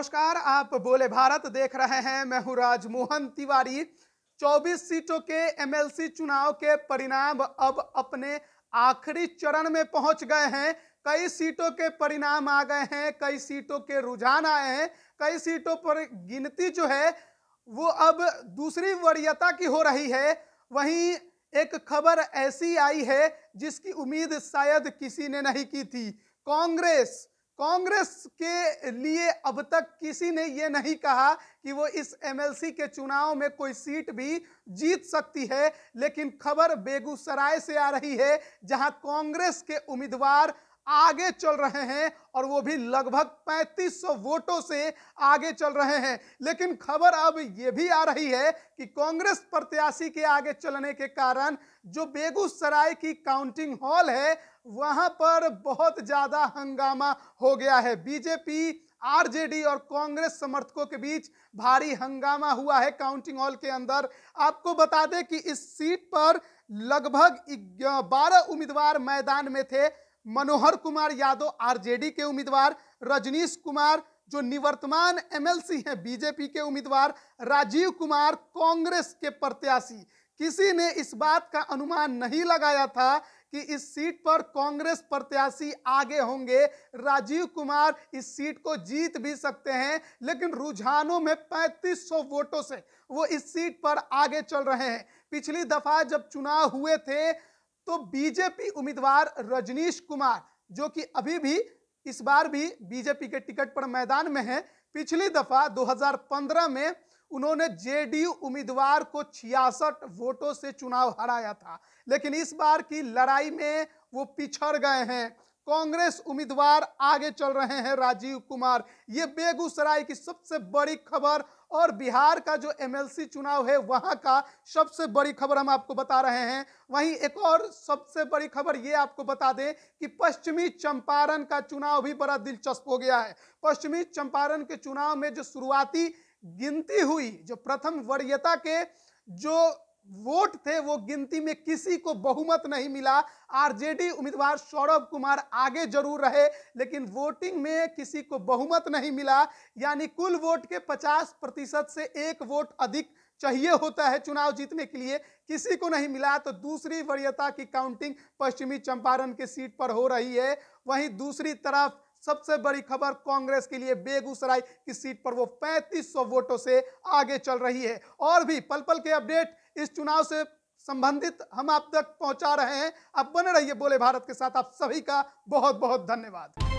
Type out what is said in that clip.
नमस्कार आप बोले भारत देख रहे हैं मैं हूं राजमोहन तिवारी 24 सीटों के एमएलसी चुनाव के परिणाम अब अपने आखिरी चरण में पहुंच गए हैं कई सीटों के परिणाम आ गए हैं कई सीटों के रुझान आए हैं कई सीटों पर गिनती जो है वो अब दूसरी वरीयता की हो रही है वहीं एक खबर ऐसी आई है जिसकी उम्मीद शायद किसी ने नहीं की थी कांग्रेस कांग्रेस के लिए अब तक किसी ने ये नहीं कहा कि वो इस एमएलसी के चुनाव में कोई सीट भी जीत सकती है लेकिन खबर बेगूसराय से आ रही है जहां कांग्रेस के उम्मीदवार आगे चल रहे हैं और वो भी लगभग 3500 वोटों से आगे चल रहे हैं लेकिन खबर अब ये भी आ रही है कि कांग्रेस प्रत्याशी के आगे चलने के कारण जो बेगूसराय की काउंटिंग हॉल है वहां पर बहुत ज्यादा हंगामा हो गया है बीजेपी आरजेडी और कांग्रेस समर्थकों के बीच भारी हंगामा हुआ है काउंटिंग हॉल के अंदर आपको बता दें कि इस सीट पर लगभग 12 उम्मीदवार मैदान में थे मनोहर कुमार यादव आरजेडी के उम्मीदवार रजनीश कुमार जो निवर्तमान एमएलसी हैं बीजेपी के उम्मीदवार राजीव कुमार कांग्रेस के प्रत्याशी किसी ने इस बात का अनुमान नहीं लगाया था कि इस सीट पर कांग्रेस प्रत्याशी आगे होंगे राजीव कुमार इस सीट को जीत भी सकते हैं लेकिन रुझानों में 3500 वोटों से वो इस सीट पर आगे चल रहे हैं पिछली दफा जब चुनाव हुए थे तो बीजेपी उम्मीदवार रजनीश कुमार जो कि अभी भी इस बार भी बीजेपी के टिकट पर मैदान में है पिछली दफा 2015 में उन्होंने जेडीयू उम्मीदवार को छियासठ वोटों से चुनाव हराया था लेकिन इस बार की लड़ाई में वो पिछड़ गए हैं कांग्रेस उम्मीदवार आगे चल रहे हैं राजीव कुमार ये बेगूसराय की सबसे बड़ी खबर और बिहार का जो एमएलसी चुनाव है वहां का सबसे बड़ी खबर हम आपको बता रहे हैं वहीं एक और सबसे बड़ी खबर ये आपको बता दें कि पश्चिमी चंपारण का चुनाव भी बड़ा दिलचस्प हो गया है पश्चिमी चंपारण के चुनाव में जो शुरुआती गिनती हुई जो प्रथम वरीयता के जो वोट थे वो गिनती में किसी को बहुमत नहीं मिला आरजेडी उम्मीदवार सौरभ कुमार आगे जरूर रहे लेकिन वोटिंग में किसी को बहुमत नहीं मिला यानी कुल वोट के 50 प्रतिशत से एक वोट अधिक चाहिए होता है चुनाव जीतने के लिए किसी को नहीं मिला तो दूसरी वरीयता की काउंटिंग पश्चिमी चंपारण के सीट पर हो रही है वहीं दूसरी तरफ सबसे बड़ी खबर कांग्रेस के लिए बेगूसराय की सीट पर वो 3500 वोटों से आगे चल रही है और भी पल पल के अपडेट इस चुनाव से संबंधित हम आप तक पहुंचा रहे हैं आप बने रहिए बोले भारत के साथ आप सभी का बहुत बहुत धन्यवाद